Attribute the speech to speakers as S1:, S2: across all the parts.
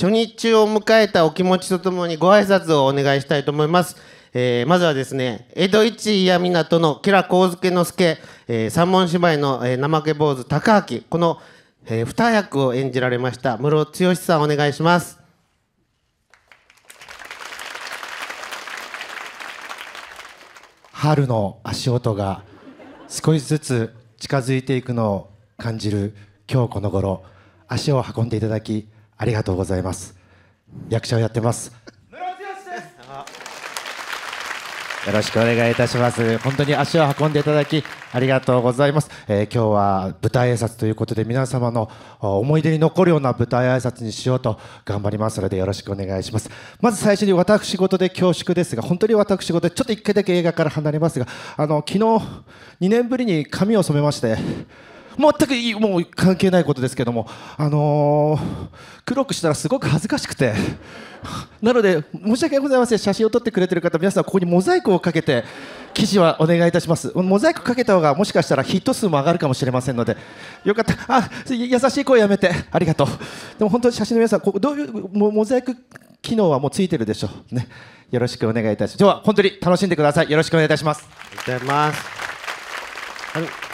S1: 初日を迎えたお気持ちとともにご挨拶をお願いしたいと思います。えー、まずはですね、江戸一嫌港の吉良幸助之助、えー、三文芝居の、えー、怠け坊主高明、この、えー、二役を演じられました、室尾剛さんお願いします。
S2: 春の足音が少しずつ近づいていくのを感じる今日この頃足を運んでいただきありがとうございます。役者をやってます。よろしくお願いいたします。本当に足を運んでいただき、ありがとうございます。えー、今日は舞台挨拶ということで、皆様の思い出に残るような舞台挨拶にしようと頑張りますので、よろしくお願いします。まず最初に私事で恐縮ですが、本当に私事で、ちょっと一回だけ映画から離れますが、あの、昨日、2年ぶりに髪を染めまして、全くいいもう関係ないことですけどもあのー、黒くしたらすごく恥ずかしくてなので申し訳ございません写真を撮ってくれてる方皆さんここにモザイクをかけて記事はお願いいたしますモザイクかけた方がもしかしたらヒット数も上がるかもしれませんのでよかったあ優しい声やめてありがとうでも本当に写真の皆さんこどういうモザイク機能はもうついてるでしょうねよろしくお願いいたします今日は本当に
S1: 楽しんでくださいよろしくお願いいたしますありがとうございます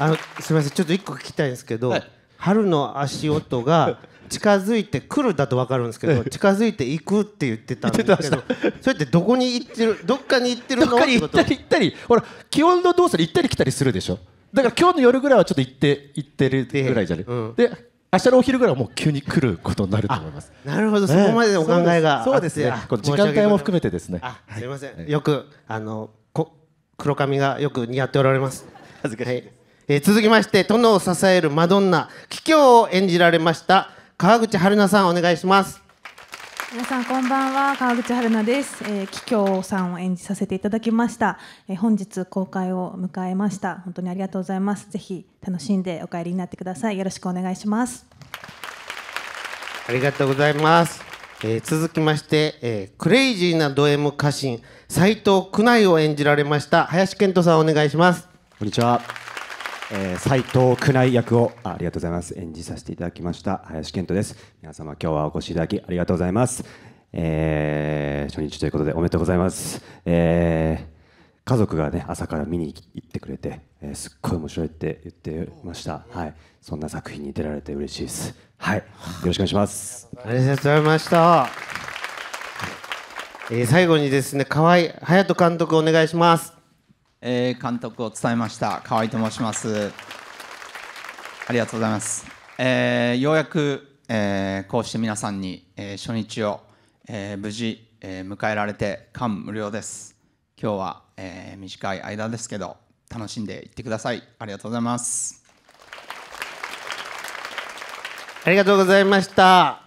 S1: あのすみませんちょっと一個聞きたいんですけど、はい、春の足音が 近づいてくるだと分かるんですけど、近づいていくって言ってたんですけどそれってどこに行ってるどっかに行ってるのどっかに行ったり行ったりほら気温の動作で行ったり来たりするでしょ
S2: だから今日の夜ぐらいはちょっと行って行ってるぐらいじゃね、いーうん、で明日のお昼ぐらいはもう急に来ることになると思います。
S1: なるほど、そこまでお考えが、そうですね。時間帯も含めてですね。あ、すみません。はい、よくあのこ黒髪がよく似合っておられます。恥ずかしいはいえー、続きまして殿を支えるマドンナ桔梗を演じられました川口春奈さんお願いします皆さんこんばんは川口春奈です、えー、桔梗さんを演じさせていただきました、えー、本日公開を迎えました本当にありがとうございますぜひ楽しんでお帰りになってくださいよろしくお願いしますありがとうございます、えー、続きまして、えー、クレイジーなド M 家臣斉藤久内を演じられました林健人さんお願いしますこんにちはえー、斉藤久内役をあありがとうございます演じさせていただきました林健人です皆様今日はお越しいただきありがとうございます、えー、初日ということでおめでとうございます、えー、家族がね朝から見に行ってくれて、えー、すっごい面白いって言ってましたはいそんな作品に出られて嬉しいです
S3: はいよろしくお願いしますありがとうございましたえー、最後にですね河合隼人監督お願いしますえー、監督を伝えました河合と申しますありがとうございます、えー、ようやく、えー、こうして皆さんに、えー、初日を、えー、無事、えー、迎えられて感無量です今日は、えー、短い間ですけど楽しんでいってくださいありがとうございますありがとうございました